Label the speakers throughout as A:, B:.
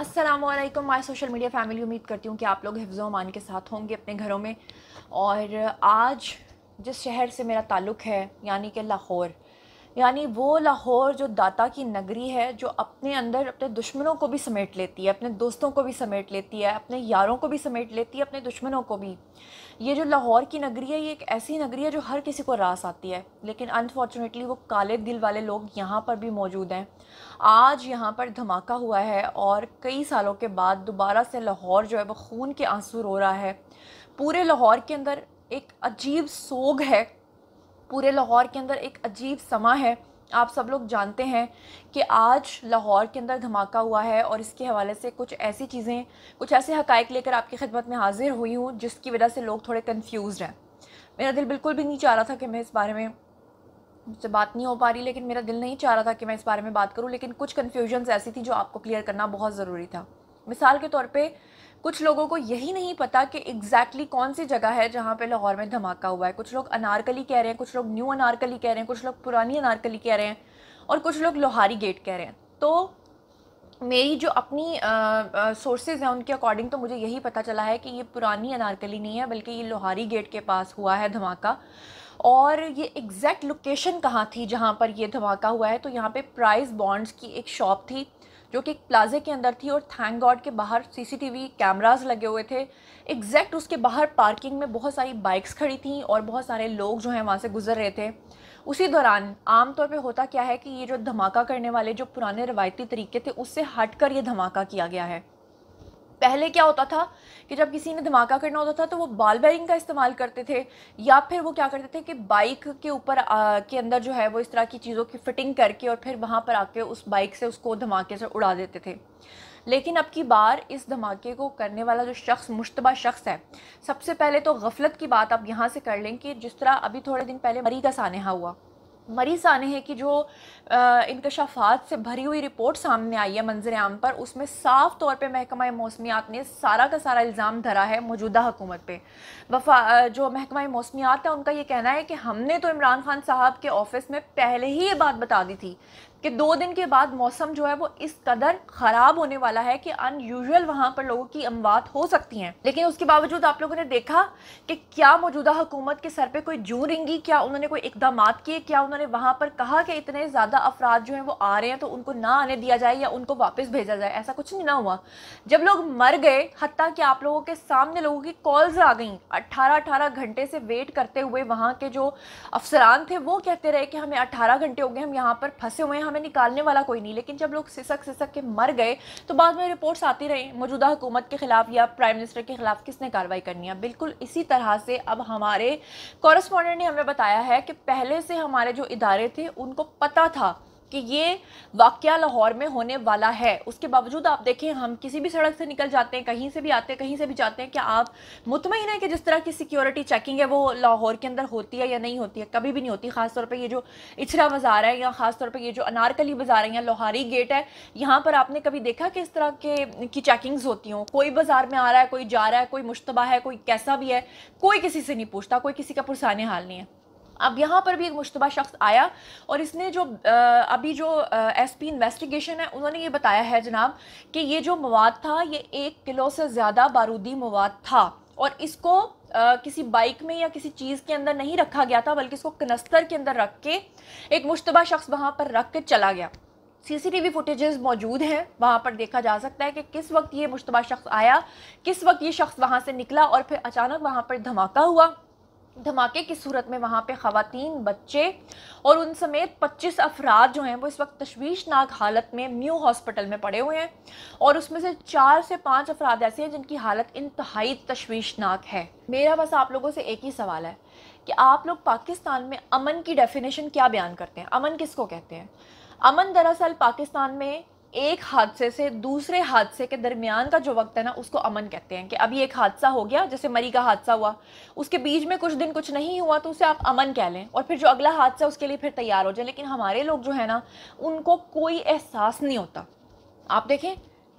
A: अस्सलाम वालेकुम my social media family उम्मीद करती हूँ कि आप लोग हिफ्ज़ अमान के साथ होंगे अपने घरों में और आज जिस शहर से मेरा ताल्लुक़ है यानी कि लाहौर यानी वो लाहौर जो दाता की नगरी है जो अपने अंदर अपने दुश्मनों को भी समेट लेती है अपने दोस्तों को भी समेट लेती है अपने यारों को भी समेट लेती है अपने दुश्मनों को भी ये जो लाहौर की नगरी है ये एक ऐसी नगरी है जो हर किसी को रास आती है लेकिन अनफॉर्चुनेटली वो काले दिल वाले लोग यहाँ पर भी मौजूद हैं आज यहाँ पर धमाका हुआ है और कई सालों के बाद दोबारा से लाहौर जो है वो खून के आंसू रो रहा है पूरे लाहौर के अंदर एक अजीब सोग है पूरे लाहौर के अंदर एक अजीब समा है आप सब लोग जानते हैं कि आज लाहौर के अंदर धमाका हुआ है और इसके हवाले से कुछ ऐसी चीज़ें कुछ ऐसे हकायक लेकर आपकी खिदमत में हाजिर हुई हूँ जिसकी वजह से लोग थोड़े कन्फ्यूज़ हैं मेरा दिल बिल्कुल भी नहीं चाह रहा था कि मैं इस बारे में मुझसे बात नहीं हो पा रही लेकिन मेरा दिल नहीं चाह रहा था कि मैं इस बारे में बात करूँ लेकिन कुछ कन्फ्यूजन्स ऐसी थी जो आपको क्लियर करना बहुत ज़रूरी था मिसाल के तौर पर कुछ लोगों को यही नहीं पता कि एग्जैक्टली कौन सी जगह है जहाँ पे लाहौर में धमाका हुआ है कुछ लोग अनारकली कह रहे हैं कुछ लोग न्यू अनारकली कह रहे हैं कुछ लोग पुरानी अनारकली कह रहे हैं और कुछ लोग लोहारी गेट कह रहे हैं तो मेरी जो अपनी सोर्सेज हैं उनके अकॉर्डिंग तो मुझे यही पता चला है कि ये पुरानी अनारकली नहीं है बल्कि ये लोहारी गेट के पास हुआ है धमाका और ये एग्जैक्ट लोकेशन कहाँ थी जहाँ पर ये धमाका हुआ है तो यहाँ पे प्राइस बॉन्ड्स की एक शॉप थी जो कि प्लाजे के अंदर थी और थैंक गॉड के बाहर सीसीटीवी कैमरास लगे हुए थे एग्जैक्ट उसके बाहर पार्किंग में बहुत सारी बाइक्स खड़ी थी और बहुत सारे लोग जो हैं वहाँ से गुजर रहे थे उसी दौरान आमतौर पे होता क्या है कि ये जो धमाका करने वाले जो पुराने रवायती तरीके थे उससे हटकर ये धमाका किया गया है पहले क्या होता था कि जब किसी ने धमाका करना होता था तो वो बाल बैरिंग का इस्तेमाल करते थे या फिर वो क्या करते थे कि बाइक के ऊपर के अंदर जो है वो इस तरह की चीज़ों की फिटिंग करके और फिर वहाँ पर आके उस बाइक से उसको धमाके से उड़ा देते थे लेकिन अब की बार इस धमाके को करने वाला जो शख्स मुशतबा शख्स है सबसे पहले तो गफलत की बात आप यहाँ से कर लें कि जिस तरह अभी थोड़े दिन पहले मरी का सानहा हुआ मरीज आने हैं कि जो इंकशाफात से भरी हुई रिपोर्ट सामने आई है मंजर आम पर उसमें साफ तौर पे महकमा मौसमियात ने सारा का सारा इल्ज़ाम धरा है मौजूदा हुकूमत पे वफा जो महकमा मौसमियात है उनका ये कहना है कि हमने तो इमरान खान साहब के ऑफिस में पहले ही ये बात बता दी थी कि दो दिन के बाद मौसम जो है वो इस कदर ख़राब होने वाला है कि अनयूजल वहां पर लोगों की अमवात हो सकती हैं लेकिन उसके बावजूद आप लोगों ने देखा कि क्या मौजूदा हुकूमत के सर पर कोई जू रिंगी क्या उन्होंने कोई इकदाम किए क्या उन्होंने वहां पर कहा कि इतने ज़्यादा अफराद जो है वो आ रहे हैं तो उनको ना आने दिया जाए या उनको वापस भेजा जाए ऐसा कुछ नहीं ना हुआ जब लोग मर गए हती कि आप लोगों के सामने लोगों की कॉल्स आ गई अट्ठारह अट्ठारह घंटे से वेट करते हुए वहाँ के जो अफसरान थे वो कहते रहे कि हमें अट्ठारह घंटे हो गए हम यहाँ पर फंसे हुए हैं हमें निकालने वाला कोई नहीं लेकिन जब लोग सिसक सिसक के मर गए तो बाद में रिपोर्ट्स आती रही मौजूदा हुकूमत के ख़िलाफ़ या प्राइम मिनिस्टर के ख़िलाफ़ किसने कार्रवाई करनी है बिल्कुल इसी तरह से अब हमारे कॉरस्पॉन्डेंट ने हमें बताया है कि पहले से हमारे जो इदारे थे उनको पता था कि ये वाक़ लाहौर में होने वाला है उसके बावजूद आप देखें हम किसी भी सड़क से निकल जाते हैं कहीं से भी आते हैं कहीं से भी जाते हैं क्या आप मुतमिन है कि जिस तरह की सिक्योरिटी चेकिंग है वो लाहौर के अंदर होती है या नहीं होती है कभी भी नहीं होती खासतौर पर ये जो इछरा बाज़ार है या ख़ासतौर पर ये जो अनारकली बाज़ार है या लोहारी गेट है यहाँ पर आपने कभी देखा कि इस तरह के की चेकिंग्स होती हों कोई बाज़ार में आ रहा है कोई जा रहा है कोई मुशतबा है कोई कैसा भी है कोई किसी से नहीं पूछता कोई किसी का पुरसाने हाल नहीं है अब यहाँ पर भी एक मुशतबा शख्स आया और इसने जो अभी जो एस पी इन्वेस्टिगेशन है उन्होंने ये बताया है जनाब कि ये जो मवाद था ये एक किलो से ज़्यादा बारूदी मवाद था और इसको आ, किसी बाइक में या किसी चीज़ के अंदर नहीं रखा गया था बल्कि इसको कनस्तर के अंदर रख के एक मुशतबा शख्स वहाँ पर रख के चला गया सीसीटीवी फुटेजेस मौजूद हैं वहाँ पर देखा जा सकता है कि किस वक्त ये मुशतबा शख्स आया किस वक्त ये शख्स वहाँ से निकला और फिर अचानक वहाँ पर धमाका हुआ धमाके की सूरत में वहाँ पे खातन बच्चे और उन समेत 25 अफराद जो हैं वो इस वक्त तशवीशनाक हालत में न्यू हॉस्पिटल में पड़े हुए हैं और उसमें से चार से पाँच अफराद ऐसे हैं जिनकी हालत इंतहाई तशवीशनाक है मेरा बस आप लोगों से एक ही सवाल है कि आप लोग पाकिस्तान में अमन की डेफिनेशन क्या बयान करते हैं अमन किसको कहते हैं अमन दरअसल पाकिस्तान में एक हादसे से दूसरे हादसे के दरमियान का जो वक्त है ना उसको अमन कहते हैं कि अभी एक हादसा हो गया जैसे मरी का हादसा हुआ उसके बीच में कुछ दिन कुछ नहीं हुआ तो उसे आप अमन कह लें और फिर जो अगला हादसा उसके लिए फिर तैयार हो जाए लेकिन हमारे लोग जो है ना उनको कोई एहसास नहीं होता आप देखें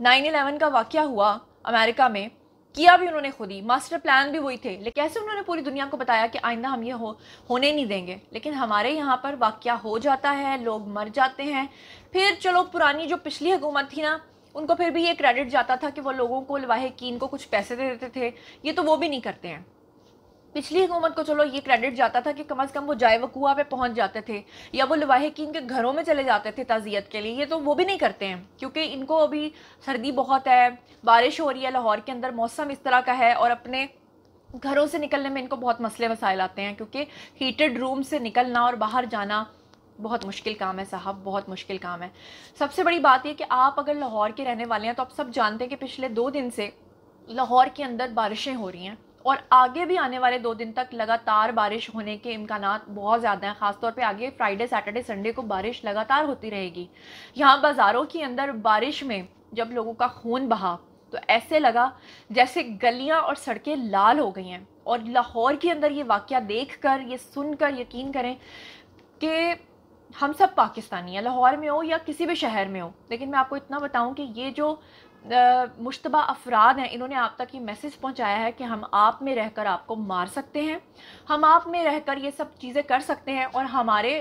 A: नाइन इलेवन का वाक़ हुआ अमेरिका में किया भी उन्होंने खुद ही मास्टर प्लान भी वही थे लेकिन कैसे उन्होंने पूरी दुनिया को बताया कि आइंदा हम ये हो होने नहीं देंगे लेकिन हमारे यहाँ पर वाक्य हो जाता है लोग मर जाते हैं फिर चलो पुरानी जो पिछली हुकूमत थी ना उनको फिर भी ये क्रेडिट जाता था कि वो लोगों को लवाहकीन को कुछ पैसे दे देते थे ये तो वो भी नहीं करते हैं पिछली हुकूमत को चलो ये क्रेडिट जाता था कि कम अज़ कम वो जाए वकूआ पे पहुंच जाते थे या वो लवाहकिन के घरों में चले जाते थे ताज़ियत के लिए ये तो वो भी नहीं करते हैं क्योंकि इनको अभी सर्दी बहुत है बारिश हो रही है लाहौर के अंदर मौसम इस तरह का है और अपने घरों से निकलने में इनको बहुत मसले वसाइल आते हैं क्योंकि हीटेड रूम से निकलना और बाहर जाना बहुत मुश्किल काम है साहब बहुत मुश्किल काम है सबसे बड़ी बात यह कि आप अगर लाहौर के रहने वाले हैं तो आप सब जानते हैं कि पिछले दो दिन से लाहौर के अंदर बारिशें हो रही हैं और आगे भी आने वाले दो दिन तक लगातार बारिश होने के इम्कान बहुत ज़्यादा हैं ख़ासतौर पर आगे फ्राइडे सैटरडे संडे को बारिश लगातार होती रहेगी यहाँ बाज़ारों के अंदर बारिश में जब लोगों का खून बहा तो ऐसे लगा जैसे गलियां और सड़कें लाल हो गई हैं और लाहौर के अंदर ये वाक़ देख कर ये सुनकर यकीन करें कि हम सब पाकिस्तानी हैं लाहौर में हो या किसी भी शहर में हो लेकिन मैं आपको इतना बताऊं कि ये जो मुशतबा अफराद हैं इन्होंने आप तक ये मैसेज पहुंचाया है कि हम आप में रहकर आपको मार सकते हैं हम आप में रहकर ये सब चीज़ें कर सकते हैं और हमारे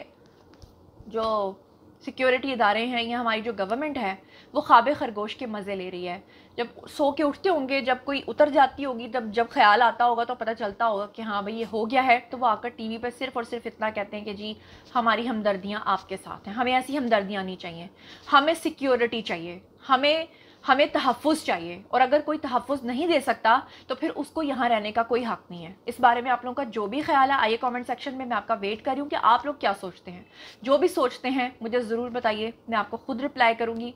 A: जो सिक्योरिटी इदारे हैं या हमारी जो गवर्नमेंट है वो ख्वाब खरगोश के मज़े ले रही है जब सो के उठते होंगे जब कोई उतर जाती होगी तब जब ख्याल आता होगा तो पता चलता होगा कि हाँ भाई ये हो गया है तो वो आकर टीवी पर सिर्फ और सिर्फ इतना कहते हैं कि जी हमारी हमदर्दियाँ आपके साथ हैं हमें ऐसी हमदर्दियाँ नहीं चाहिए हमें सिक्योरिटी चाहिए हमें हमें तहफ़ चाहिए और अगर कोई तहफ़ नहीं दे सकता तो फिर उसको यहाँ रहने का कोई हक नहीं है इस बारे में आप लोगों का जो भी ख्याल है आइए कमेंट सेक्शन में मैं आपका वेट कर रही हूँ कि आप लोग क्या सोचते हैं जो भी सोचते हैं मुझे ज़रूर बताइए मैं आपको खुद रिप्लाई करूँगी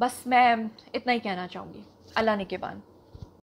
A: बस मैं इतना ही कहना चाहूँगी अल्लाह ने के बाद